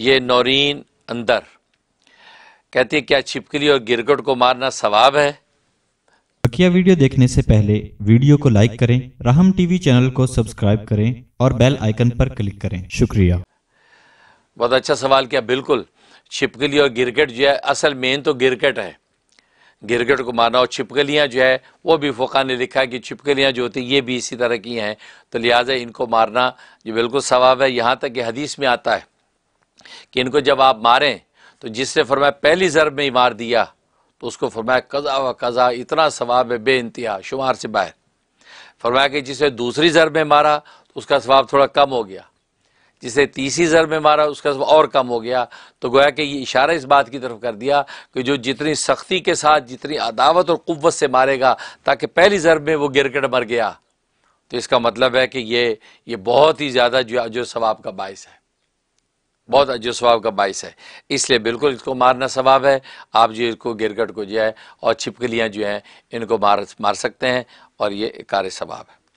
ये नौरीन अंदर कहती है क्या छिपकली और गिरगट को मारना सवाब है बकिया वीडियो देखने से पहले वीडियो को लाइक करें राहम टीवी चैनल को सब्सक्राइब करें और बेल आइकन पर क्लिक करें शुक्रिया बहुत अच्छा सवाल किया बिल्कुल छिपकली और गिरगट जो है असल मेन तो गिरगट है गिरगट को मारना और छिपकलियाँ जो है वो भी फ़ुका ने लिखा है कि छिपकलियाँ जो होती ये भी इसी तरह की हैं तो लिहाजा इनको मारना ये बिल्कुल सवाब है यहाँ तक कि हदीस में आता है कि इनको जब आप मारें तो जिसने फरमाया पहली ज़रब में ही मार दिया तो उसको फरमाया कज़ा व कज़ा इतना सवाब है बे इंतहा शुमार से बाहर फरमाया कि जिसे दूसरी ज़रब में मारा तो उसका स्वाब थोड़ा कम हो गया जिसे तीसरी ज़रब में मारा उसका और कम हो गया तो गोया कि ये इशारा इस बात की तरफ कर दिया कि जो जितनी सख्ती के साथ जितनी अदावत और क़वत से मारेगा ताकि पहली ज़रब में वो गिर कर मर गया तो इसका मतलब है कि ये ये बहुत ही ज़्यादा जो जो सवाब का बायस है बहुत अजो स्वाब का बायस है इसलिए बिल्कुल इसको मारना स्वभाव है आप जो इसको गिरगट को जो है और छिपकलियाँ जो हैं इनको मार मार सकते हैं और ये कार्य स्वभाव है